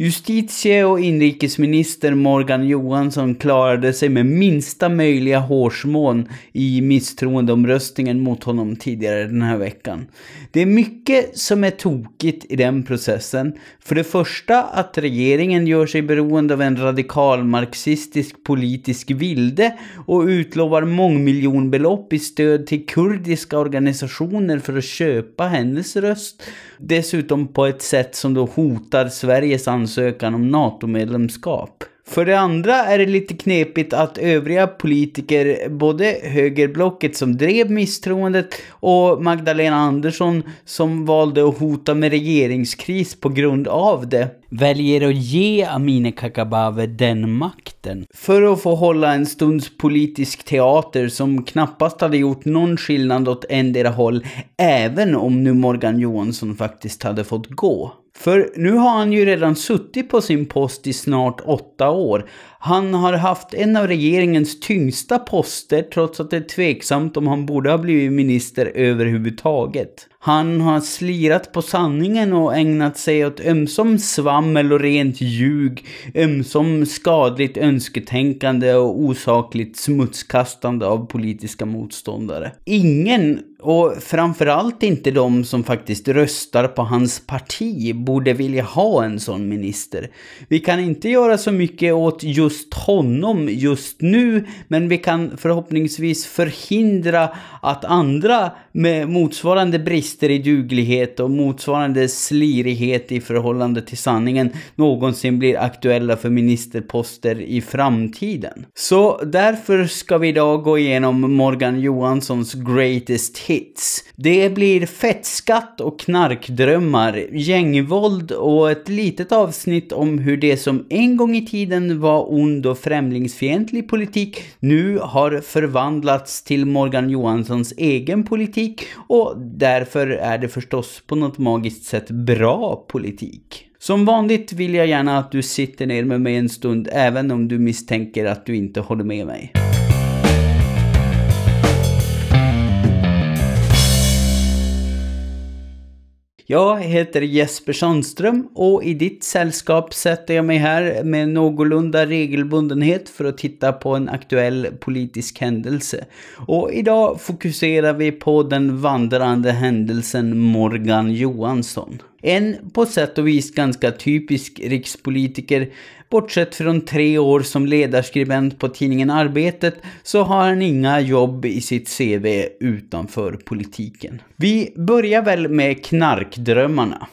Justitie och inrikesminister Morgan Johansson klarade sig med minsta möjliga hårsmån i misstroendeomröstningen mot honom tidigare den här veckan. Det är mycket som är tokigt i den processen. För det första att regeringen gör sig beroende av en radikal marxistisk politisk vilde och utlovar mångmiljonbelopp i stöd till kurdiska organisationer för att köpa hennes röst. Dessutom på ett sätt som då hotar Sveriges ansvar ansökan om NATO-medlemskap. För det andra är det lite knepigt att övriga politiker, både högerblocket som drev misstroendet och Magdalena Andersson som valde att hota med regeringskris på grund av det, väljer att ge Amineh Kakabaveh den makten. För att få hålla en stunds politisk teater som knappast hade gjort någon skillnad åt endera håll, även om nu Morgan Johansson faktiskt hade fått gå. För nu har han ju redan suttit på sin post i snart åtta år. Han har haft en av regeringens tyngsta poster trots att det är tveksamt om han borde ha blivit minister överhuvudtaget. Han har slirat på sanningen och ägnat sig åt ömsom svammel och rent ljug, ömsom skadligt önsketänkande och osakligt smutskastande av politiska motståndare. Ingen och framförallt inte de som faktiskt röstar på hans parti borde vilja ha en sån minister. Vi kan inte göra så mycket åt just honom just nu, men vi kan förhoppningsvis förhindra att andra med motsvarande brister i duglighet och motsvarande slirighet i förhållande till sanningen någonsin blir aktuella för ministerposter i framtiden. Så därför ska vi idag gå igenom Morgan Johanssons greatest hits. Det blir fettskatt och knarkdrömmar, gängvåld och ett litet avsnitt om hur det som en gång i tiden var ond och främlingsfientlig politik nu har förvandlats till Morgan Johanssons egen politik och därför är det förstås på något magiskt sätt bra politik. Som vanligt vill jag gärna att du sitter ner med mig en stund även om du misstänker att du inte håller med mig. Jag heter Jesper Sandström och i ditt sällskap sätter jag mig här med någorlunda regelbundenhet för att titta på en aktuell politisk händelse. Och idag fokuserar vi på den vandrande händelsen Morgan Johansson. En på sätt och vis ganska typisk rikspolitiker. Bortsett från tre år som ledarskribent på tidningen Arbetet så har han inga jobb i sitt CV utanför politiken. Vi börjar väl med knarkdrömmarna.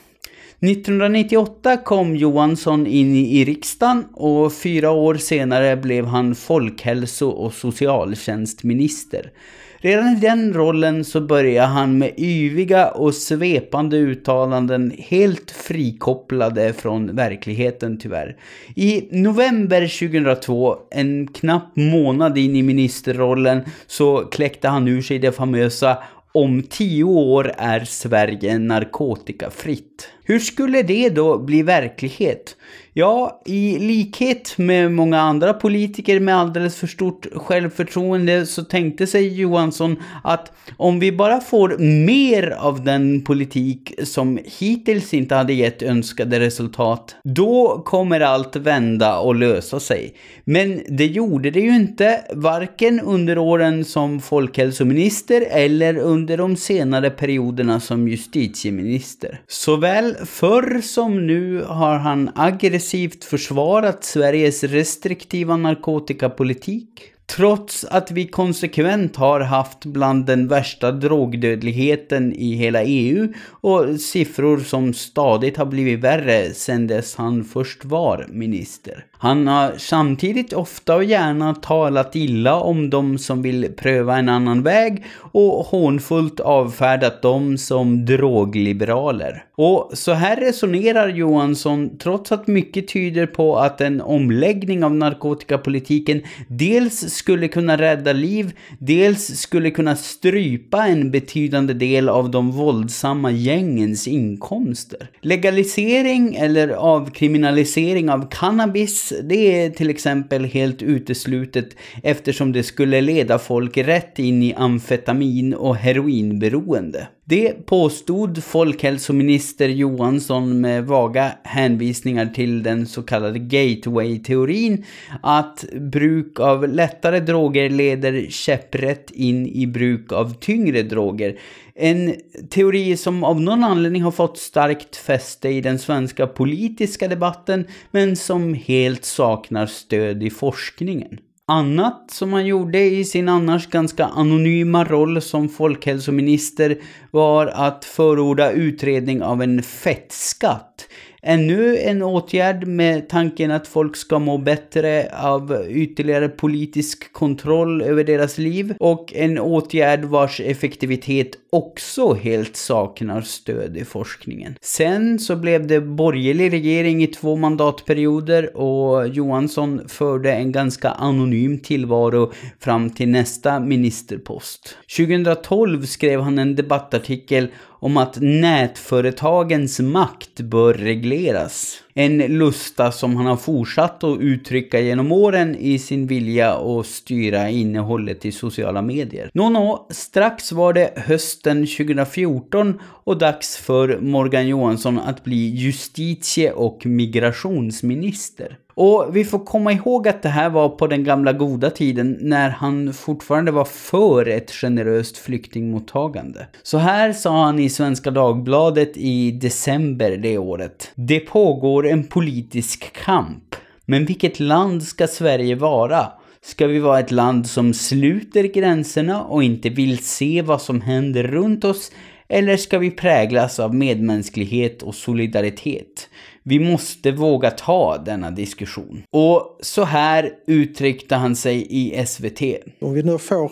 1998 kom Johansson in i riksdagen och fyra år senare blev han folkhälso och socialtjänstminister. Redan i den rollen så började han med yviga och svepande uttalanden helt frikopplade från verkligheten tyvärr. I november 2002, en knapp månad in i ministerrollen, så kläckte han ur sig det famösa om tio år är Sverige narkotikafritt. Hur skulle det då bli verklighet Ja, i likhet med många andra politiker med alldeles för stort självförtroende så tänkte sig Johansson att om vi bara får mer av den politik som hittills inte hade gett önskade resultat, då kommer allt vända och lösa sig. Men det gjorde det ju inte, varken under åren som folkhälsominister eller under de senare perioderna som justitieminister. Såväl förr som nu har han agerat aggressivt försvarat Sveriges restriktiva narkotikapolitik Trots att vi konsekvent har haft bland den värsta drogdödligheten i hela EU och siffror som stadigt har blivit värre sedan dess han först var minister. Han har samtidigt ofta och gärna talat illa om de som vill pröva en annan väg och hånfullt avfärdat dem som drogliberaler. Och så här resonerar Johansson trots att mycket tyder på att en omläggning av narkotikapolitiken dels skulle kunna rädda liv, dels skulle kunna strypa en betydande del av de våldsamma gängens inkomster. Legalisering eller avkriminalisering av cannabis det är till exempel helt uteslutet eftersom det skulle leda folk rätt in i amfetamin och heroinberoende. Det påstod folkhälsominister Johansson med vaga hänvisningar till den så kallade gateway-teorin att bruk av lättare droger leder käpprätt in i bruk av tyngre droger. En teori som av någon anledning har fått starkt fäste i den svenska politiska debatten men som helt saknar stöd i forskningen annat som han gjorde i sin annars ganska anonyma roll som folkhälsominister var att förorda utredning av en fettskatt. Ännu en åtgärd med tanken att folk ska må bättre av ytterligare politisk kontroll över deras liv och en åtgärd vars effektivitet också helt saknar stöd i forskningen. Sen så blev det borgerlig regering i två mandatperioder och Johansson förde en ganska anonym tillvaro fram till nästa ministerpost. 2012 skrev han en debattartikel om att nätföretagens makt bör regleras. En lusta som han har fortsatt att uttrycka genom åren i sin vilja att styra innehållet i sociala medier. Nå, nå, strax var det hösten 2014 och dags för Morgan Johansson att bli justitie och migrationsminister. Och vi får komma ihåg att det här var på den gamla goda tiden när han fortfarande var för ett generöst flyktingmottagande. Så här sa han i Svenska Dagbladet i december det året. Det pågår en politisk kamp. Men vilket land ska Sverige vara? Ska vi vara ett land som sluter gränserna och inte vill se vad som händer runt oss? Eller ska vi präglas av medmänsklighet och solidaritet? Vi måste våga ta denna diskussion. Och så här uttryckte han sig i SVT. Om vi nu får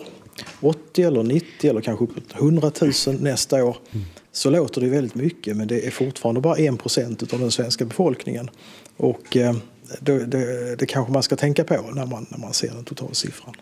80 eller 90 eller kanske 100 000 nästa år så låter det väldigt mycket men det är fortfarande bara 1 procent av den svenska befolkningen. Och eh, det, det, det kanske man ska tänka på när man, när man ser den totala siffran.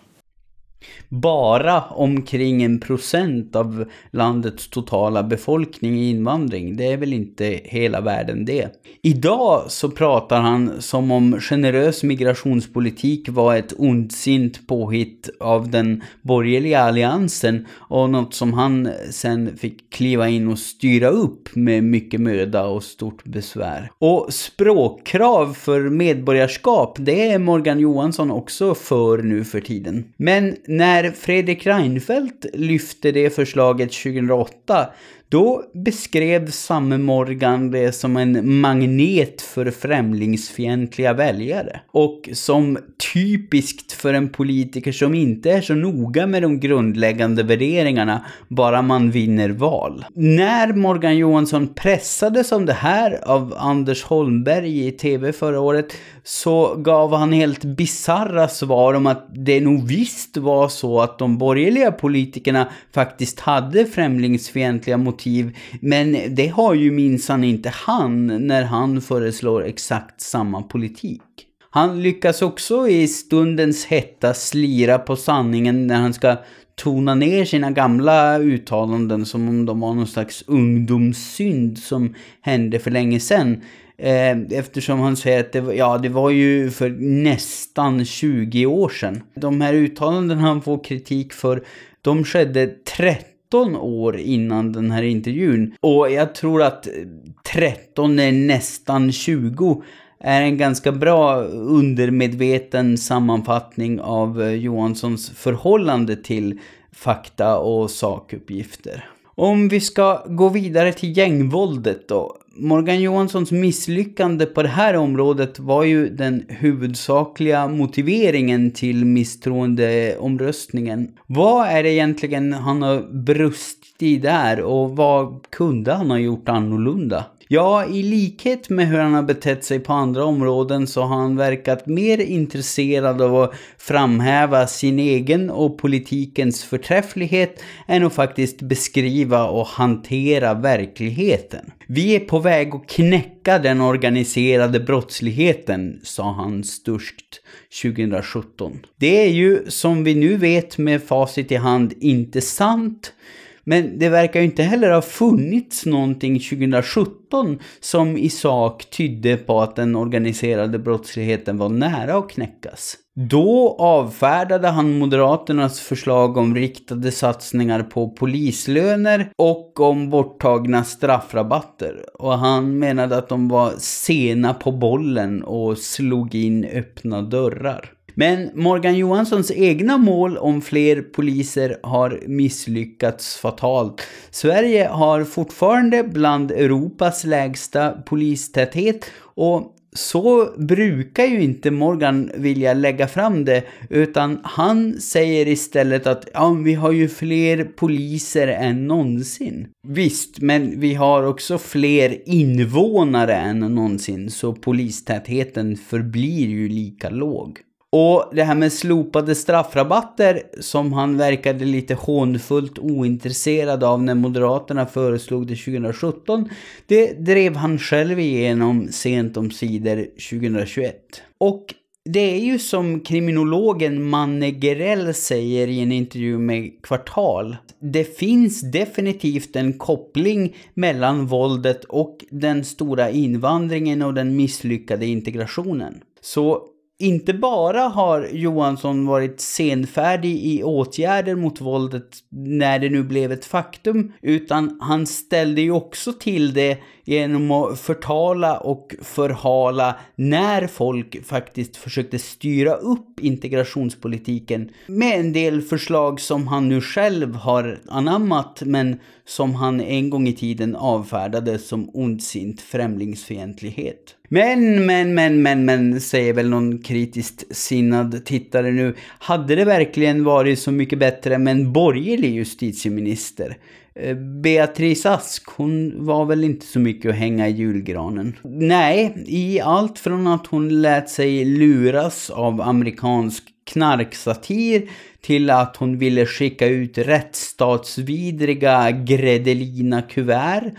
Bara omkring en procent av landets totala befolkning i invandring. Det är väl inte hela världen det. Idag så pratar han som om generös migrationspolitik var ett ondsint påhitt av den borgerliga alliansen och något som han sen fick kliva in och styra upp med mycket möda och stort besvär. Och språkkrav för medborgarskap, det är Morgan Johansson också för nu för tiden. Men när Fredrik Reinfeldt lyfte det förslaget 2008 då beskrev samme Morgan det som en magnet för främlingsfientliga väljare. Och som typiskt för en politiker som inte är så noga med de grundläggande värderingarna, bara man vinner val. När Morgan Johansson pressades om det här av Anders Holmberg i TV förra året så gav han helt bizarra svar om att det nog visst var så att de borgerliga politikerna faktiskt hade främlingsfientliga motiv motiv. Men det har ju minsann inte han när han föreslår exakt samma politik. Han lyckas också i stundens hetta slira på sanningen när han ska tona ner sina gamla uttalanden som om de var någon slags ungdomssynd som hände för länge sedan. Eh, eftersom han säger att det, var, ja, det var ju för nästan 20 år sedan. De här uttalanden han får kritik för, de skedde 30 13 år innan den här intervjun. Och jag tror att 13 är nästan 20 är en ganska bra undermedveten sammanfattning av eh, Johanssons förhållande till fakta och sakuppgifter. Om vi ska gå vidare till gängvåldet då. Morgan Johanssons misslyckande på det här området var ju den huvudsakliga motiveringen till misstroendeomröstningen. Vad är det egentligen han har brustit i där och vad kunde han ha gjort annorlunda? Ja, i likhet med hur han har betett sig på andra områden så har han verkat mer intresserad av att framhäva sin egen och politikens förträfflighet än att faktiskt beskriva och hantera verkligheten. Vi är på väg att knäcka den organiserade brottsligheten, sa han sturst 2017. Det är ju, som vi nu vet med facit i hand, inte sant. Men det verkar ju inte heller ha funnits någonting 2017 som i sak tydde på att den organiserade brottsligheten var nära att knäckas. Då avfärdade han Moderaternas förslag om riktade satsningar på polislöner och om borttagna straffrabatter. Och han menade att de var sena på bollen och slog in öppna dörrar. Men Morgan Johanssons egna mål om fler poliser har misslyckats fatalt. Sverige har fortfarande bland Europas lägsta polistäthet och så brukar ju inte Morgan vilja lägga fram det utan han säger istället att ja, vi har ju fler poliser än någonsin. Visst, men vi har också fler invånare än någonsin så polistätheten förblir ju lika låg. Och det här med slopade straffrabatter som han verkade lite hånfullt ointresserad av när Moderaterna föreslog det 2017, det drev han själv igenom sent om sidor 2021. Och det är ju som kriminologen Manne Gerell säger i en intervju med Kvartal. Det finns definitivt en koppling mellan våldet och den stora invandringen och den misslyckade integrationen. Så inte bara har Johansson varit senfärdig i åtgärder mot våldet när det nu blev ett faktum, utan han ställde ju också till det genom att förtala och förhala när folk faktiskt försökte styra upp integrationspolitiken med en del förslag som han nu själv har anammat men som han en gång i tiden avfärdade som ondsint främlingsfientlighet. Men, men, men, men, men, säger väl någon kritiskt sinnad tittare nu. Hade det verkligen varit så mycket bättre med en borgerlig justitieminister? Eh, Beatrice Ask, hon var väl inte så mycket att hänga i julgranen. Nej, i allt från att hon lät sig luras av amerikansk knarksatir till att hon ville skicka ut rättsstatsvidriga gredelina kuvert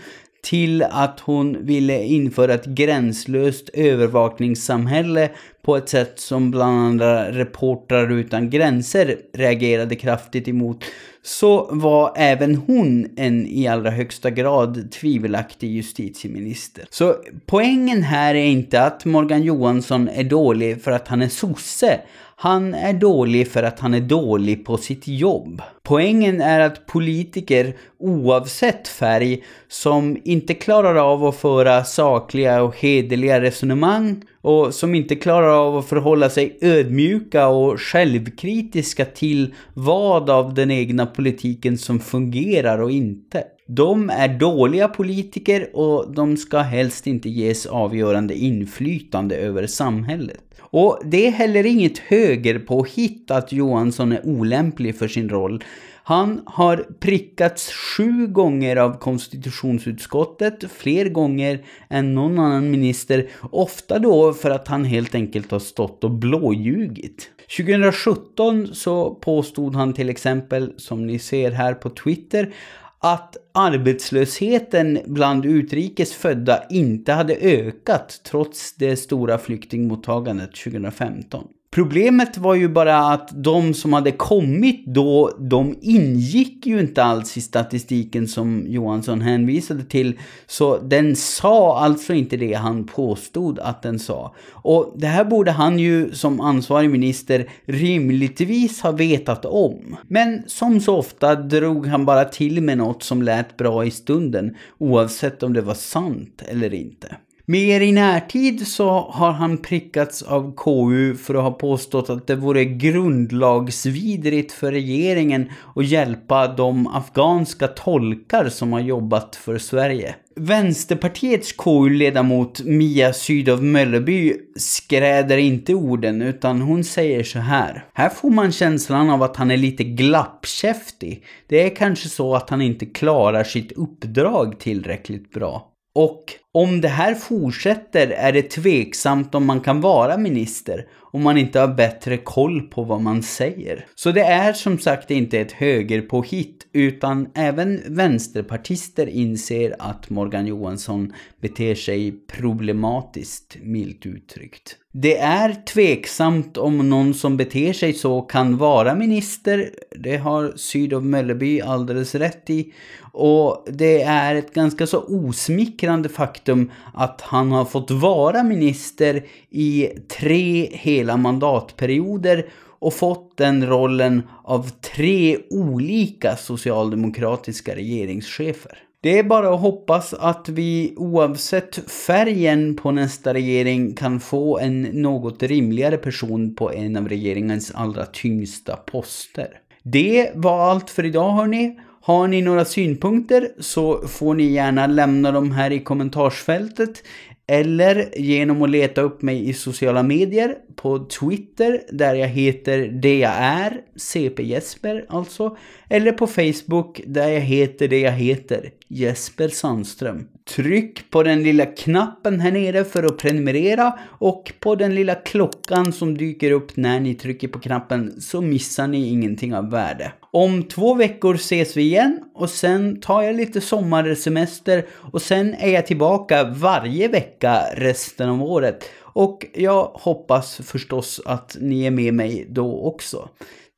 till att hon ville införa ett gränslöst övervakningssamhälle på ett sätt som bland andra Reportrar utan gränser reagerade kraftigt emot så var även hon en i allra högsta grad tvivelaktig justitieminister. Så poängen här är inte att Morgan Johansson är dålig för att han är sosse. Han är dålig för att han är dålig på sitt jobb. Poängen är att politiker, oavsett färg, som inte klarar av att föra sakliga och hederliga resonemang och som inte klarar av att förhålla sig ödmjuka och självkritiska till vad av den egna politiken som fungerar och inte. De är dåliga politiker och de ska helst inte ges avgörande inflytande över samhället. Och det är heller inget högerpåhitt att Johansson är olämplig för sin roll. Han har prickats sju gånger av konstitutionsutskottet, fler gånger än någon annan minister, ofta då för att han helt enkelt har stått och blåljugit. 2017 så påstod han till exempel, som ni ser här på Twitter, att arbetslösheten bland utrikesfödda inte hade ökat trots det stora flyktingmottagandet 2015. Problemet var ju bara att de som hade kommit då, de ingick ju inte alls i statistiken som Johansson hänvisade till. Så den sa alltså inte det han påstod att den sa. Och det här borde han ju som ansvarig minister rimligtvis ha vetat om. Men som så ofta drog han bara till med något som lät bra i stunden, oavsett om det var sant eller inte. Mer i närtid så har han prickats av KU för att ha påstått att det vore grundlagsvidrigt för regeringen att hjälpa de afghanska tolkar som har jobbat för Sverige. Vänsterpartiets KU-ledamot Mia Sydow Mölleby skräder inte orden utan hon säger så här. Här får man känslan av att han är lite glappkäftig. Det är kanske så att han inte klarar sitt uppdrag tillräckligt bra. Och om det här fortsätter är det tveksamt om man kan vara minister om man inte har bättre koll på vad man säger. Så det är som sagt inte ett högerpåhitt utan även vänsterpartister inser att Morgan Johansson beter sig problematiskt, milt uttryckt. Det är tveksamt om någon som beter sig så kan vara minister. Det har Syd Sydow Mölleby alldeles rätt i. Och det är ett ganska så osmickrande faktum faktum att han har fått vara minister i tre hela mandatperioder och fått den rollen av tre olika socialdemokratiska regeringschefer. Det är bara att hoppas att vi oavsett färgen på nästa regering kan få en något rimligare person på en av regeringens allra tyngsta poster. Det var allt för idag hörni. Har ni några synpunkter så får ni gärna lämna dem här i kommentarsfältet eller genom att leta upp mig i sociala medier på Twitter där jag heter det jag är, CP Jesper alltså, eller på Facebook där jag heter det jag heter, Jesper Sandström. Tryck på den lilla knappen här nere för att prenumerera och på den lilla klockan som dyker upp när ni trycker på knappen så missar ni ingenting av värde. Om två veckor ses vi igen och sen tar jag lite sommarsemester och sen är jag tillbaka varje vecka resten av året. Och jag hoppas förstås att ni är med mig då också.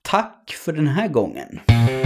Tack för den här gången.